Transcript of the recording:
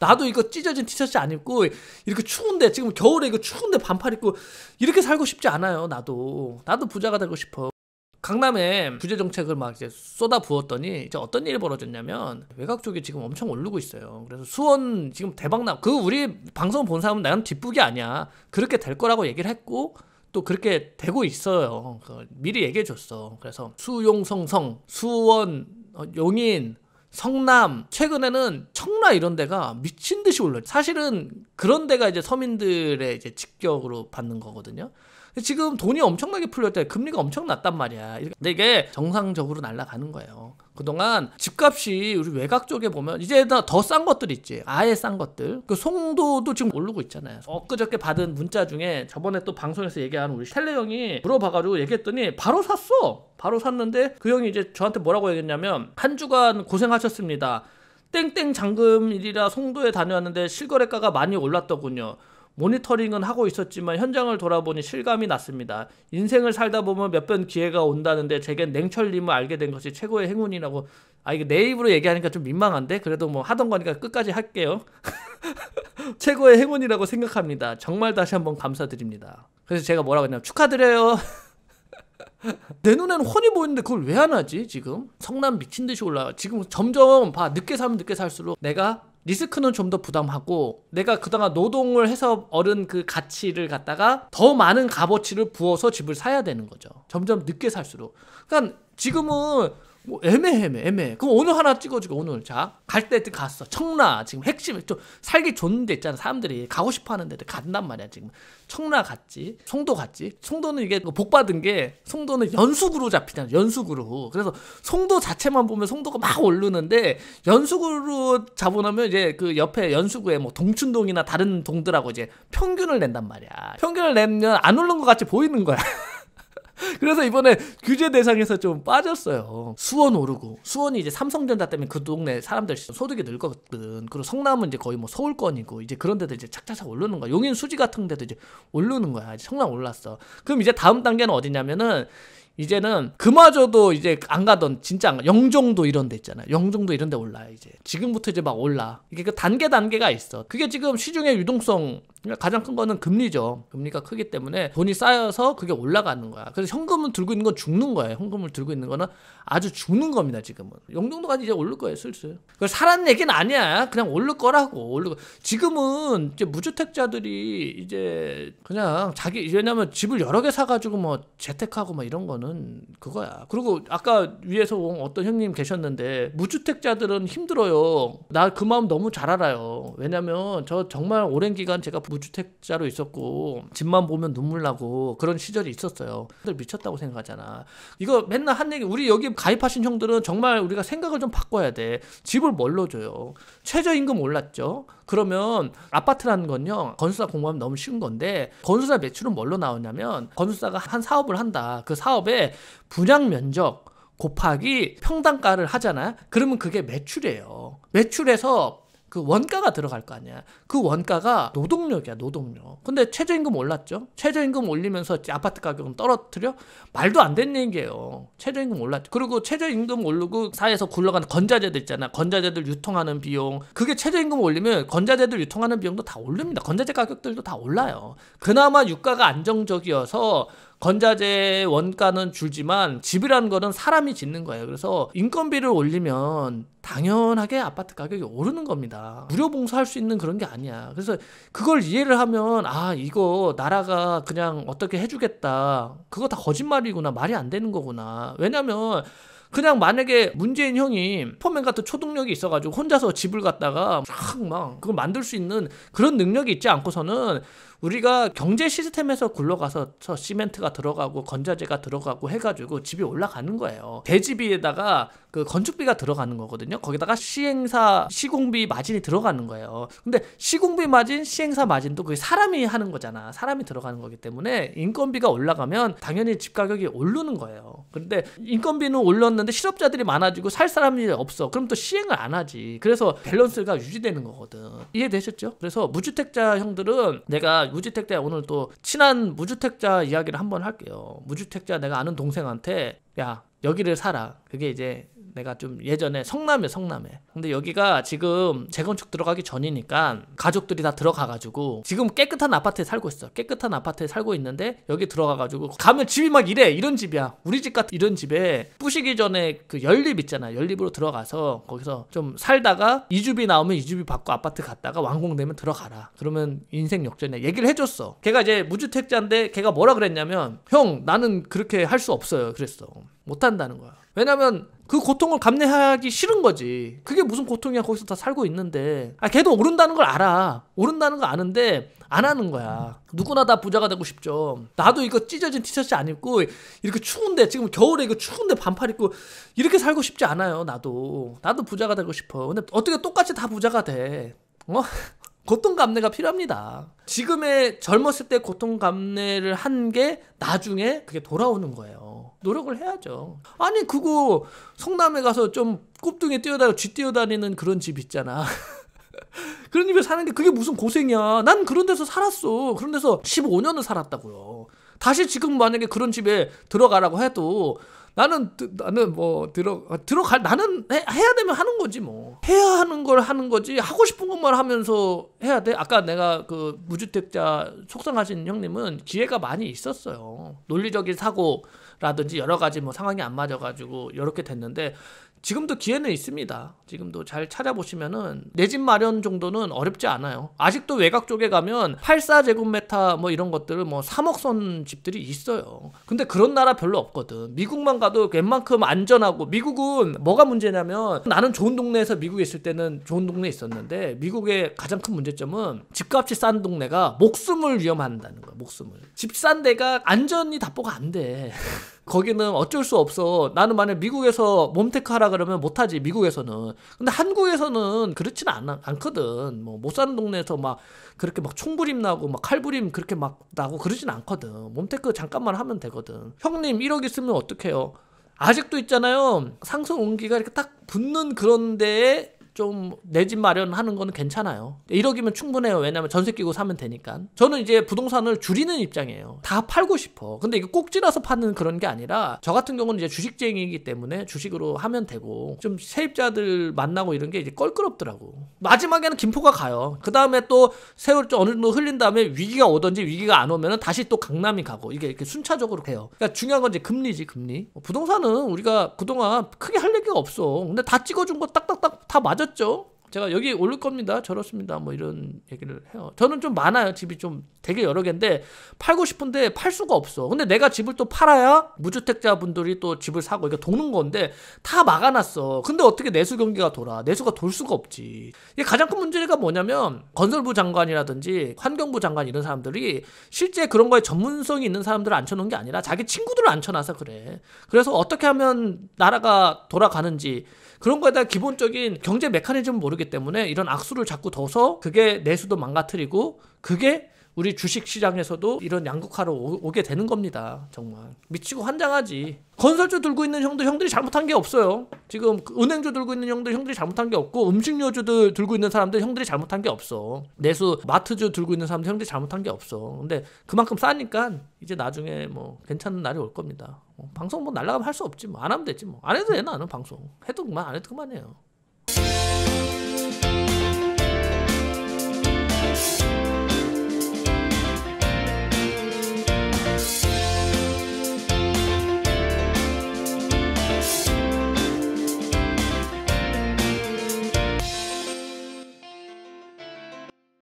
나도 이거 찢어진 티셔츠 안 입고 이렇게 추운데 지금 겨울에 이거 추운데 반팔 입고 이렇게 살고 싶지 않아요. 나도 나도 부자가 되고 싶어. 강남에 규제 정책을 막 이제 쏟아 부었더니 이제 어떤 일이 벌어졌냐면 외곽 쪽이 지금 엄청 오르고 있어요. 그래서 수원 지금 대박 나. 그 우리 방송 본 사람은 나는 뒷북이 아니야. 그렇게 될 거라고 얘기를 했고 또 그렇게 되고 있어요. 미리 얘기해 줬어. 그래서 수용성성, 수원, 어, 용인, 성남, 최근에는 청라 이런 데가 미친 듯이 올라. 사실은 그런 데가 이제 서민들의 이제 직격으로 받는 거거든요. 지금 돈이 엄청나게 풀렸대. 금리가 엄청 났단 말이야. 근데 이게 정상적으로 날아가는 거예요. 그동안 집값이 우리 외곽 쪽에 보면 이제 더 싼 것들 있지. 아예 싼 것들. 그 송도도 지금 오르고 있잖아요. 엊그저께 받은 문자 중에 저번에 또 방송에서 얘기한 우리 텔레 형이 물어봐가지고 얘기했더니 바로 샀어. 바로 샀는데 그 형이 이제 저한테 뭐라고 얘기했냐면 한 주간 고생하셨습니다. 땡땡 잔금일이라 송도에 다녀왔는데 실거래가가 많이 올랐더군요. 모니터링은 하고 있었지만 현장을 돌아보니 실감이 났습니다. 인생을 살다 보면 몇 번 기회가 온다는데 제겐 냉철님을 알게 된 것이 최고의 행운이라고 아 이게 내 입으로 얘기하니까 좀 민망한데 그래도 뭐 하던 거니까 끝까지 할게요. 최고의 행운이라고 생각합니다. 정말 다시 한번 감사드립니다. 그래서 제가 뭐라고 했냐면 축하드려요. 내 눈에는 혼이 보이는데 그걸 왜 안 하지 지금 성남 미친 듯이 올라요 지금 점점 봐 늦게 살면 늦게 살수록 내가 리스크는 좀 더 부담하고 내가 그동안 노동을 해서 얻은 그 가치를 갖다가 더 많은 값어치를 부어서 집을 사야 되는 거죠. 점점 늦게 살수록. 그러니까 지금은 뭐 애매해매 애매해. 그럼 오늘 하나 찍어주고 오늘 자 갈 때 갔어 청라 지금 핵심 좀 살기 좋은 데 있잖아 사람들이 가고 싶어 하는 데들 간단 말이야 지금 청라 갔지 송도 갔지 송도는 이게 뭐 복 받은 게 송도는 연수구로 잡히잖아 연수구로 그래서 송도 자체만 보면 송도가 막 오르는데 연수구로 잡아놓으면 이제 그 옆에 연수구에 뭐 동춘동이나 다른 동들하고 이제 평균을 낸단 말이야 평균을 내면 안 오른 것 같이 보이는 거야. 그래서 이번에 규제 대상에서 좀 빠졌어요. 수원 오르고 수원이 이제 삼성전자 때문에 그 동네 사람들 소득이 늘거든. 그리고 성남은 이제 거의 뭐 서울권이고 이제 그런 데도 이제 착착착 오르는 거야. 용인 수지 같은 데도 이제 오르는 거야. 이제 성남 올랐어. 그럼 이제 다음 단계는 어디냐면은 이제는 그마저도 이제 안 가던 진짜 안 가. 영종도 이런 데 있잖아. 영종도 이런 데 올라요, 이제. 지금부터 이제 막 올라. 이게 그 단계 단계가 있어. 그게 지금 시중의 유동성 그러니까 가장 큰 거는 금리죠. 금리가 크기 때문에 돈이 쌓여서 그게 올라가는 거야. 그래서 현금을 들고 있는 건 죽는 거예요. 현금을 들고 있는 거는 아주 죽는 겁니다. 지금은 용돈도까지 이제 오를 거예요. 슬슬. 그걸 사라는 얘기는 아니야. 그냥 오를 거라고. 오르고 지금은 이제 무주택자들이 이제 그냥 자기 왜냐면 집을 여러 개 사가지고 뭐 재택하고 막 뭐 이런 거는 그거야. 그리고 아까 위에서 온 어떤 형님 계셨는데 무주택자들은 힘들어요. 나 그 마음 너무 잘 알아요. 왜냐면 저 정말 오랜 기간 제가 무주택자로 있었고 집만 보면 눈물 나고 그런 시절이 있었어요. 들 미쳤다고 생각하잖아. 이거 맨날 한 얘기 우리 여기 가입하신 형들은 정말 우리가 생각을 좀 바꿔야 돼. 집을 뭘로 줘요? 최저임금 올랐죠. 그러면 아파트라는 건요 건수사 공부하면 너무 쉬운 건데 건수사 매출은 뭘로 나오냐면 건수사가 한 사업을 한다. 그 사업에 분양 면적 곱하기 평당가를 하잖아. 그러면 그게 매출이에요. 매출에서 그 원가가 들어갈 거 아니야. 그 원가가 노동력이야, 노동력. 근데 최저임금 올랐죠? 최저임금 올리면서 아파트 가격은 떨어뜨려? 말도 안 되는 얘기예요. 최저임금 올랐죠. 그리고 최저임금 오르고 사회에서 굴러가는 건자재들 있잖아. 건자재들 유통하는 비용. 그게 최저임금 올리면 건자재들 유통하는 비용도 다올립니다 건자재 가격들도 다 올라요. 그나마 유가가 안정적이어서 건자재 원가는 줄지만 집이라는 거는 사람이 짓는 거예요. 그래서 인건비를 올리면 당연하게 아파트 가격이 오르는 겁니다. 무료 봉사할 수 있는 그런 게 아니야. 그래서 그걸 이해를 하면 아 이거 나라가 그냥 어떻게 해주겠다. 그거 다 거짓말이구나 말이 안 되는 거구나. 왜냐면 그냥 만약에 문재인 형이 포맨 같은 초동력이 있어가지고 혼자서 집을 갔다가막 그걸 만들 수 있는 그런 능력이 있지 않고서는 우리가 경제 시스템에서 굴러가서 시멘트가 들어가고 건자재가 들어가고 해가지고 집이 올라가는 거예요. 대지비에다가 그 건축비가 들어가는 거거든요. 거기다가 시행사 시공비 마진이 들어가는 거예요. 근데 시공비 마진, 시행사 마진도 그게 사람이 하는 거잖아. 사람이 들어가는 거기 때문에 인건비가 올라가면 당연히 집 가격이 오르는 거예요. 근데 인건비는 올랐는 만었는데 실업자들이 많아지고 살 사람이 없어. 그럼 또 시행을 안 하지. 그래서 밸런스가 유지되는 거거든. 이해되셨죠? 그래서 무주택자 형들은 내가 무주택자 오늘 또 친한 무주택자 이야기를 한번 할게요. 무주택자 내가 아는 동생한테 야 여기를 사라. 그게 이제 내가 좀 예전에 성남에 성남에 근데 여기가 지금 재건축 들어가기 전이니까 가족들이 다 들어가가지고 지금 깨끗한 아파트에 살고 있어 깨끗한 아파트에 살고 있는데 여기 들어가가지고 가면 집이 막 이래 이런 집이야 우리 집 같은 이런 집에 부시기 전에 그 연립 있잖아 연립으로 들어가서 거기서 좀 살다가 이주비 나오면 이주비 받고 아파트 갔다가 완공되면 들어가라 그러면 인생 역전이야 얘기를 해줬어 걔가 이제 무주택자인데 걔가 뭐라 그랬냐면 형 나는 그렇게 할 수 없어요 그랬어 못한다는 거야. 왜냐면 그 고통을 감내하기 싫은 거지. 그게 무슨 고통이야. 거기서 다 살고 있는데. 아, 걔도 오른다는 걸 알아. 오른다는 거 아는데 안 하는 거야. 누구나 다 부자가 되고 싶죠. 나도 이거 찢어진 티셔츠 안 입고 이렇게 추운데 지금 겨울에 이거 추운데 반팔 입고 이렇게 살고 싶지 않아요. 나도. 나도 부자가 되고 싶어. 근데 어떻게 똑같이 다 부자가 돼. 어? 고통 감내가 필요합니다. 지금의 젊었을 때 고통 감내를 한 게 나중에 그게 돌아오는 거예요. 노력을 해야죠. 아니 그거 성남에 가서 좀 꼽둥이 뛰어다니고 쥐 뛰어다니는 그런 집 있잖아. 그런 집에 사는 게 그게 무슨 고생이야. 난 그런 데서 살았어. 그런 데서 15년을 살았다고요. 다시 지금 만약에 그런 집에 들어가라고 해도 나는 나는 뭐 들어 아, 들어갈 나는 해, 해야 되면 하는 거지 뭐 해야 하는 걸 하는 거지 하고 싶은 것만 하면서 해야 돼 아까 내가 그 무주택자 속상하신 형님은 기회가 많이 있었어요 논리적인 사고라든지 여러 가지 뭐 상황이 안 맞아가지고 이렇게 됐는데 지금도 기회는 있습니다. 지금도 잘 찾아보시면은 내 집 마련 정도는 어렵지 않아요. 아직도 외곽 쪽에 가면 84제곱미터 뭐 이런 것들을 뭐 3억 선 집들이 있어요. 근데 그런 나라 별로 없거든. 미국만 가도 웬만큼 안전하고 미국은 뭐가 문제냐면 나는 좋은 동네에서 미국에 있을 때는 좋은 동네에 있었는데 미국의 가장 큰 문제점은 집값이 싼 동네가 목숨을 위험한다는 거야. 목숨을. 집 싼 데가 안전이 답보가 안 돼. 거기는 어쩔 수 없어. 나는 만약 미국에서 몸테크 하라 그러면 못하지, 미국에서는. 근데 한국에서는 그렇진 않, 않거든. 뭐, 못 사는 동네에서 막 그렇게 막 총부림 나고 막 칼부림 그렇게 막 나고 그러진 않거든. 몸테크 잠깐만 하면 되거든. 형님 1억 있으면 어떡해요? 아직도 있잖아요. 상승 온기가 이렇게 딱 붙는 그런 데에 좀내집 마련하는 거는 괜찮아요. 1억이면 충분해요. 왜냐면 전세 끼고 사면 되니까. 저는 이제 부동산을 줄이는 입장이에요. 다 팔고 싶어. 근데 이게 꼭지라서 파는 그런 게 아니라 저 같은 경우는 이제 주식쟁이이기 때문에 주식으로 하면 되고 좀 세입자들 만나고 이런 게 이제 껄끄럽더라고. 마지막에는 김포가 가요. 그 다음에 또 세월 좀 어느 정도 흘린 다음에 위기가 오든지 위기가 안오면 다시 또 강남이 가고 이게 이렇게 순차적으로 돼요. 그러니까 중요한 건 이제 금리지 금리. 뭐 부동산은 우리가 그동안 크게 할 얘기가 없어. 근데 다 찍어준 거 딱딱딱 다 맞아. 맞았죠. 제가 여기 올릴 겁니다. 저렇습니다. 뭐 이런 얘기를 해요. 저는 좀 많아요. 집이 좀 되게 여러 개인데 팔고 싶은데 팔 수가 없어. 근데 내가 집을 또 팔아야 무주택자분들이 또 집을 사고 이게 도는 건데 다 막아놨어. 근데 어떻게 내수 경기가 돌아? 내수가 돌 수가 없지. 이게 가장 큰 문제가 뭐냐면 건설부 장관이라든지 환경부 장관 이런 사람들이 실제 그런 거에 전문성이 있는 사람들을 앉혀놓은 게 아니라 자기 친구들을 앉혀놔서 그래. 그래서 어떻게 하면 나라가 돌아가는지 그런 거에 대한 기본적인 경제 메커니즘을 모르기 때문에 이런 악수를 자꾸 둬서 그게 내수도 망가뜨리고 그게 우리 주식 시장에서도 이런 양극화로 오, 게 되는 겁니다. 정말 미치고 환장하지. 건설주 들고 있는 형들 형들이 잘못한 게 없어요. 지금 그 은행주 들고 있는 형들 형들이 잘못한 게 없고 음식료주들 들고 있는 사람들 형들이 잘못한 게 없어. 내수 마트주 들고 있는 사람들 형들이 잘못한 게 없어. 근데 그만큼 싸니까 이제 나중에 뭐 괜찮은 날이 올 겁니다. 어, 방송 뭐 날라가면 할 수 없지 뭐 안 하면 되지 뭐 안 해도 돼 나는 방송 해도 그만 안 해도 그만해요.